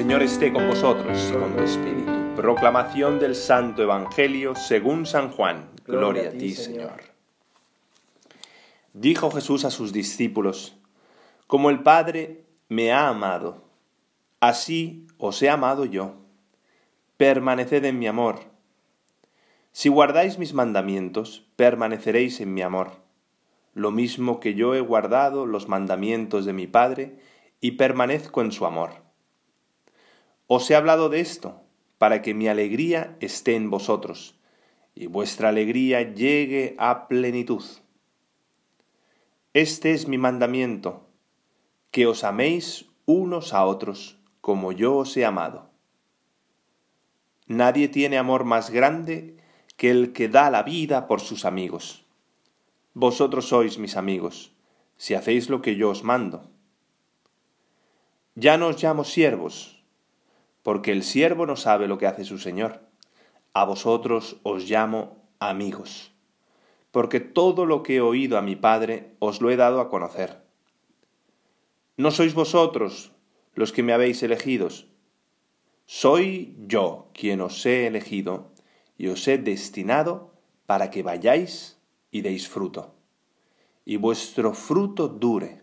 Señor esté con vosotros, con tu espíritu. Proclamación del Santo Evangelio según San Juan. Gloria, a ti, Señor. Dijo Jesús a sus discípulos, Como el Padre me ha amado, así os he amado yo. Permaneced en mi amor. Si guardáis mis mandamientos, permaneceréis en mi amor, lo mismo que yo he guardado los mandamientos de mi Padre y permanezco en su amor. Os he hablado de esto, para que mi alegría esté en vosotros, y vuestra alegría llegue a plenitud. Este es mi mandamiento, que os améis unos a otros, como yo os he amado. Nadie tiene amor más grande que el que da la vida por sus amigos. Vosotros sois mis amigos, si hacéis lo que yo os mando. Ya no os llamo siervos, porque el siervo no sabe lo que hace su Señor. A vosotros os llamo amigos, porque todo lo que he oído a mi Padre os lo he dado a conocer. No sois vosotros los que me habéis elegidos, soy yo quien os he elegido y os he destinado para que vayáis y deis fruto, y vuestro fruto dure,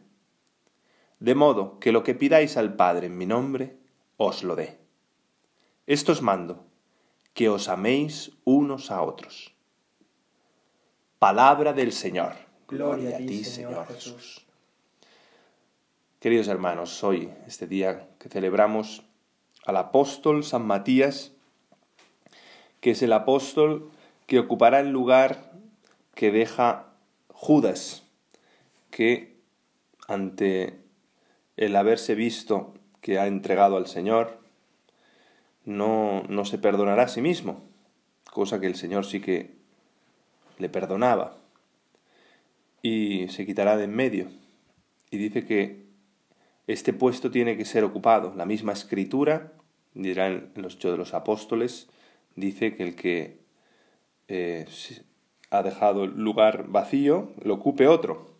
de modo que lo que pidáis al Padre en mi nombre, os lo dé. Esto os mando, que os améis unos a otros. Palabra del Señor. Gloria, a ti, Señor, Jesús. Queridos hermanos, hoy, este día que celebramos al apóstol San Matías, que es el apóstol que ocupará el lugar que deja Judas, que ante el haberse visto que ha entregado al Señor, no, se perdonará a sí mismo, cosa que el Señor sí que le perdonaba, y se quitará de en medio. Y dice que este puesto tiene que ser ocupado. La misma escritura, dirá en los Hechos de los Apóstoles, dice que el que eh, ha dejado el lugar vacío lo ocupe otro.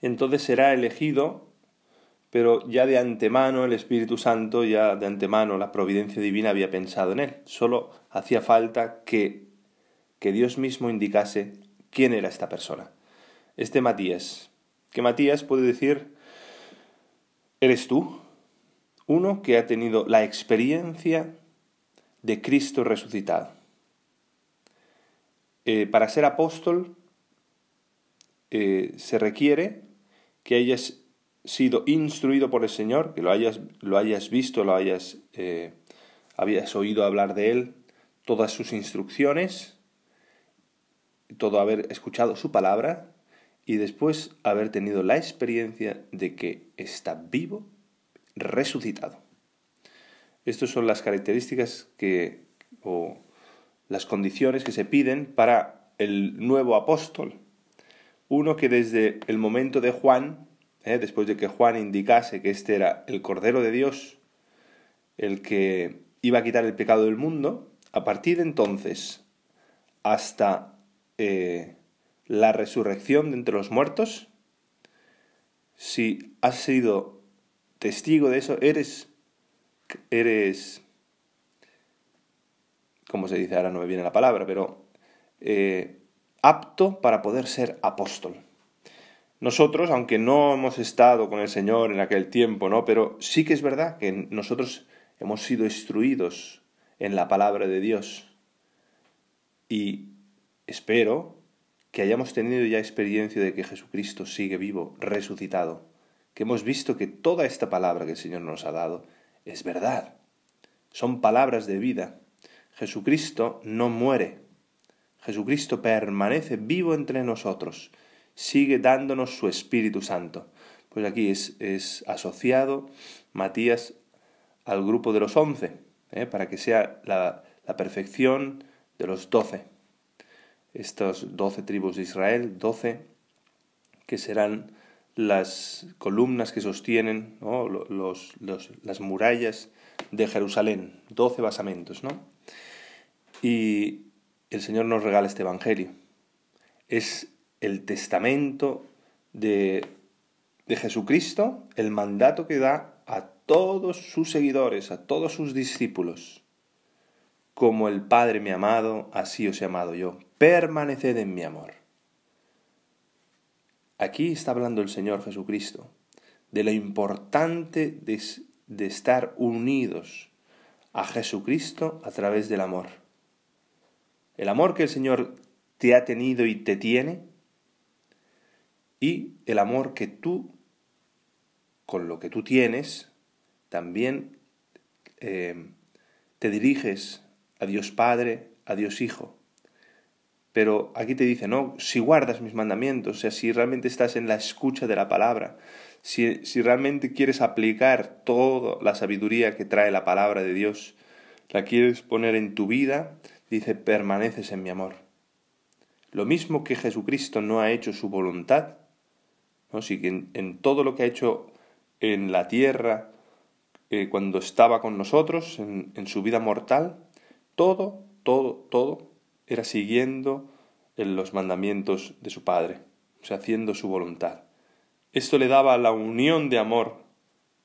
Entonces será elegido pero ya de antemano el Espíritu Santo, ya de antemano la providencia divina había pensado en él. Solo hacía falta que, que Dios mismo indicase quién era esta persona. Este Matías, que Matías puede decir, ¿eres tú? Uno que ha tenido la experiencia de Cristo resucitado. Eh, para ser apóstol eh, se requiere que hayas sido instruido por el Señor, que lo hayas, lo hayas visto, lo hayas, eh, habías oído hablar de Él, todas sus instrucciones, todo haber escuchado su palabra y después haber tenido la experiencia de que está vivo, resucitado. Estas son las características que, o las condiciones que se piden para el nuevo apóstol. Uno que desde el momento de Juan ¿eh? después de que Juan indicase que este era el Cordero de Dios, el que iba a quitar el pecado del mundo, a partir de entonces hasta eh, la resurrección de entre los muertos, si has sido testigo de eso, eres, eres, ¿cómo se dice? Ahora no me viene la palabra, pero eh, apto para poder ser apóstol. Nosotros, aunque no hemos estado con el Señor en aquel tiempo, ¿no? Pero sí que es verdad que nosotros hemos sido instruidos en la palabra de Dios. Y espero que hayamos tenido ya experiencia de que Jesucristo sigue vivo, resucitado, que hemos visto que toda esta palabra que el Señor nos ha dado es verdad. Son palabras de vida. Jesucristo no muere. Jesucristo permanece vivo entre nosotros sigue dándonos su Espíritu Santo. Pues aquí es, asociado Matías al grupo de los once, ¿eh? para que sea la, perfección de los doce. Estas doce tribus de Israel, doce que serán las columnas que sostienen las murallas de Jerusalén, doce basamentos. ¿no? Y el Señor nos regala este Evangelio. Es el testamento de, Jesucristo, el mandato que da a todos sus seguidores, a todos sus discípulos. Como el Padre me ha amado, así os he amado yo. Permaneced en mi amor. Aquí está hablando el Señor Jesucristo de lo importante de, estar unidos a Jesucristo a través del amor. El amor que el Señor te ha tenido y te tiene y el amor que tú, con lo que tú tienes, también eh, te diriges a Dios Padre, a Dios Hijo. Pero aquí te dice, no, si guardas mis mandamientos, o sea, si realmente estás en la escucha de la palabra, si realmente quieres aplicar toda la sabiduría que trae la palabra de Dios, la quieres poner en tu vida, dice, permaneces en mi amor. Lo mismo que Jesucristo no ha hecho su voluntad, ¿no? Si en, todo lo que ha hecho en la tierra, eh, cuando estaba con nosotros, en, su vida mortal, todo, todo, todo era siguiendo los mandamientos de su Padre, o sea, haciendo su voluntad. Esto le daba la unión de amor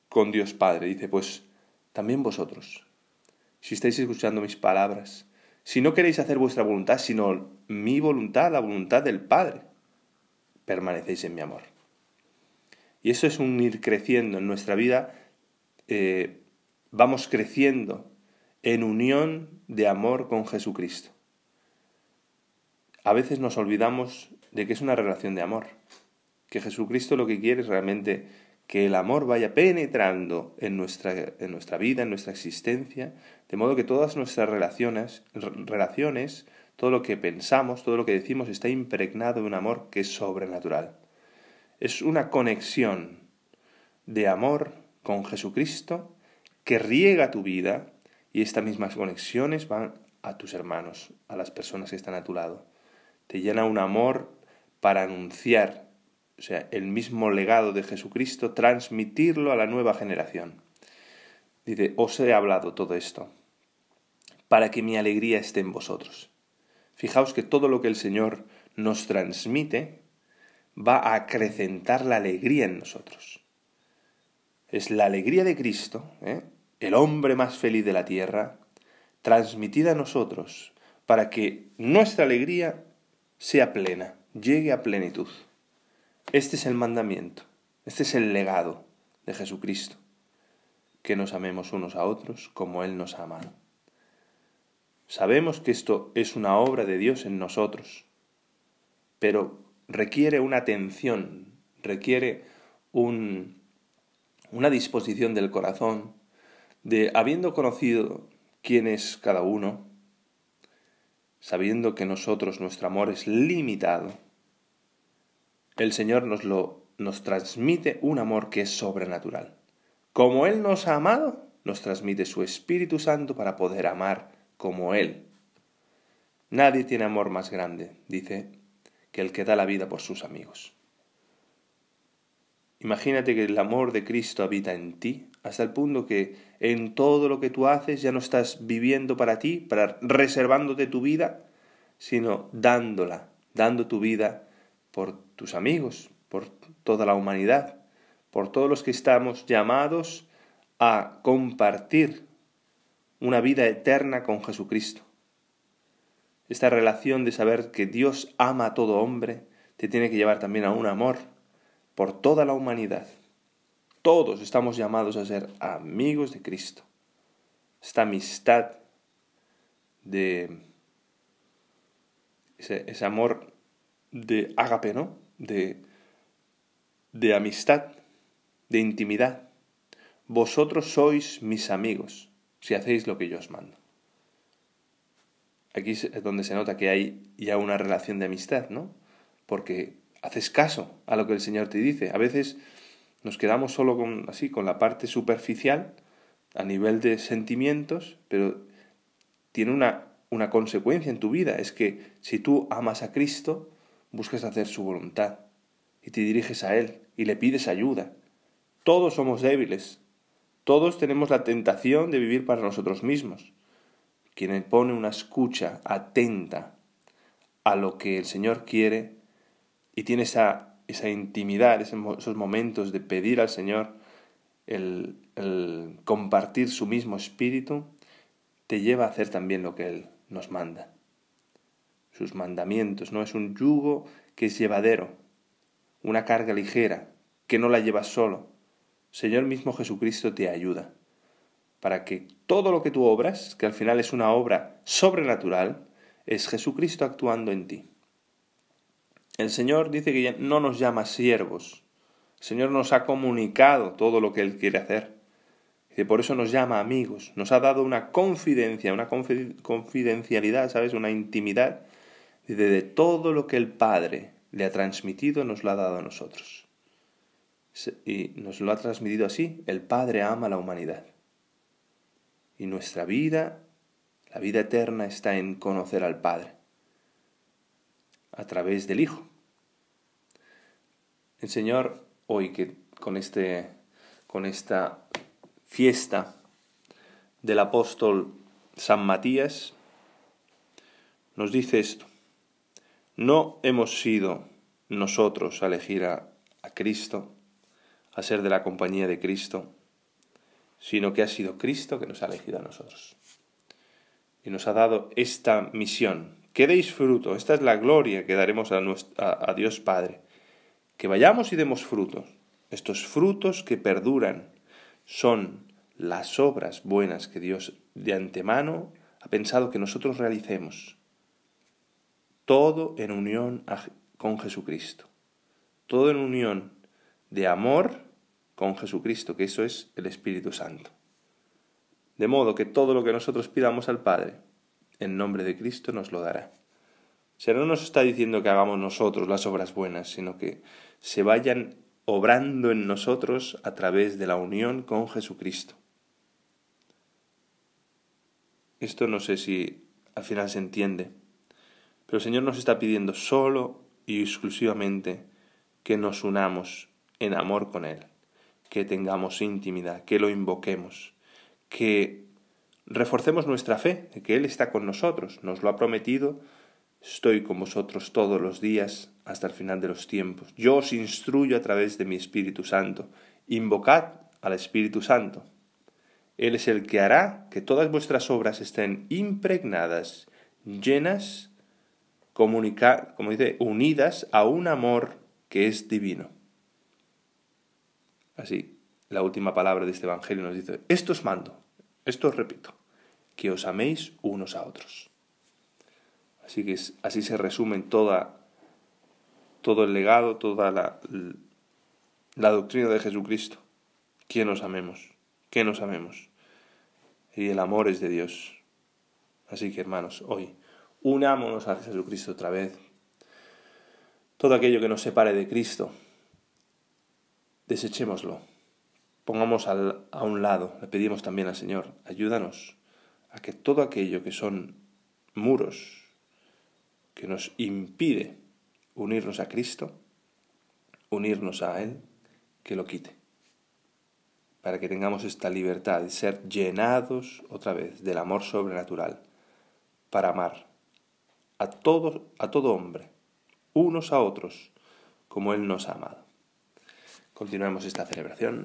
con Dios Padre. Dice, pues también vosotros, si estáis escuchando mis palabras, si no queréis hacer vuestra voluntad, sino mi voluntad, la voluntad del Padre, permanecéis en mi amor. Y eso es un ir creciendo en nuestra vida. Eh, vamos creciendo en unión de amor con Jesucristo. A veces nos olvidamos de que es una relación de amor, que Jesucristo lo que quiere es realmente que el amor vaya penetrando en nuestra, vida, en nuestra existencia, de modo que todas nuestras relaciones, relaciones, todo lo que pensamos, todo lo que decimos está impregnado de un amor que es sobrenatural es una conexión de amor con Jesucristo que riega tu vida y estas mismas conexiones van a tus hermanos, a las personas que están a tu lado. Te llena un amor para anunciar, o sea, el mismo legado de Jesucristo, transmitirlo a la nueva generación. Dice, os he hablado todo esto, para que mi alegría esté en vosotros. Fijaos que todo lo que el Señor nos transmite va a acrecentar la alegría en nosotros. Es la alegría de Cristo, ¿eh? el hombre más feliz de la tierra, transmitida a nosotros para que nuestra alegría sea plena, llegue a plenitud. Este es el mandamiento, este es el legado de Jesucristo, que nos amemos unos a otros como Él nos ama. Sabemos que esto es una obra de Dios en nosotros, pero requiere una atención, requiere una disposición del corazón de, habiendo conocido quién es cada uno, sabiendo que nosotros nuestro amor es limitado, el Señor nos lo nos transmite un amor que es sobrenatural. Como él nos ha amado, nos transmite su Espíritu Santo para poder amar como él. Nadie tiene amor más grande, dice que el que da la vida por sus amigos. Imagínate que el amor de Cristo habita en ti hasta el punto que en todo lo que tú haces ya no estás viviendo para ti, para reservándote tu vida, sino dándola, dando tu vida por tus amigos, por toda la humanidad, por todos los que estamos llamados a compartir una vida eterna con Jesucristo. Esta relación de saber que Dios ama a todo hombre te tiene que llevar también a un amor por toda la humanidad. Todos estamos llamados a ser amigos de Cristo. Esta amistad de ese, amor de ágape, ¿no? De, de amistad, de intimidad. Vosotros sois mis amigos si hacéis lo que yo os mando aquí es donde se nota que hay ya una relación de amistad, ¿no? Porque haces caso a lo que el Señor te dice. A veces nos quedamos solo con así, con la parte superficial, a nivel de sentimientos, pero tiene una, una consecuencia en tu vida. Es que si tú amas a Cristo, buscas hacer su voluntad y te diriges a Él y le pides ayuda. Todos somos débiles, todos tenemos la tentación de vivir para nosotros mismos quien pone una escucha atenta a lo que el Señor quiere y tiene esa, esa intimidad, esos momentos de pedir al Señor, el, el compartir su mismo espíritu, te lleva a hacer también lo que Él nos manda. Sus mandamientos, ¿no? Es un yugo que es llevadero, una carga ligera, que no la llevas solo. Señor mismo Jesucristo te ayuda para que todo lo que tú obras, que al final es una obra sobrenatural, es Jesucristo actuando en ti. El Señor dice que no nos llama siervos. El Señor nos ha comunicado todo lo que Él quiere hacer. Dice, por eso nos llama amigos. Nos ha dado una confidencia, una confidencialidad, ¿sabes? Una intimidad. de todo lo que el Padre le ha transmitido, nos lo ha dado a nosotros. Y nos lo ha transmitido así. El Padre ama a la humanidad. Y nuestra vida, la vida eterna, está en conocer al Padre a través del Hijo. El Señor, hoy que con, este, con esta fiesta del apóstol San Matías, nos dice esto. No hemos sido nosotros a elegir a Cristo, a ser de la compañía de Cristo, sino que ha sido Cristo que nos ha elegido a nosotros. Y nos ha dado esta misión. Que deis fruto, esta es la gloria que daremos a, Dios Padre. Que vayamos y demos frutos. Estos frutos que perduran son las obras buenas que Dios de antemano ha pensado que nosotros realicemos. Todo en unión con Jesucristo. Todo en unión de amor con Jesucristo, que eso es el Espíritu Santo. De modo que todo lo que nosotros pidamos al Padre, en nombre de Cristo, nos lo dará. O sea, no nos está diciendo que hagamos nosotros las obras buenas, sino que se vayan obrando en nosotros a través de la unión con Jesucristo. Esto no sé si al final se entiende, pero el Señor nos está pidiendo solo y exclusivamente que nos unamos en amor con Él que tengamos intimidad, que lo invoquemos, que reforcemos nuestra fe de que Él está con nosotros, nos lo ha prometido, estoy con vosotros todos los días hasta el final de los tiempos. Yo os instruyo a través de mi Espíritu Santo. Invocad al Espíritu Santo. Él es el que hará que todas vuestras obras estén impregnadas, llenas, comunicar como dice, unidas a un amor que es divino. Así, la última palabra de este Evangelio nos dice, esto os mando, esto os repito, que os améis unos a otros. Así que así se resume toda, todo el legado, toda la, la doctrina de Jesucristo. Que nos amemos, que nos amemos. Y el amor es de Dios. Así que hermanos, hoy unámonos a Jesucristo otra vez. Todo aquello que nos separe de Cristo, desechémoslo, pongamos a un lado, le pedimos también al Señor, ayúdanos a que todo aquello que son muros, que nos impide unirnos a Cristo, unirnos a Él, que lo quite, para que tengamos esta libertad de ser llenados otra vez del amor sobrenatural, para amar a a todo hombre, unos a otros, como Él nos ha amado. Continuamos esta celebración.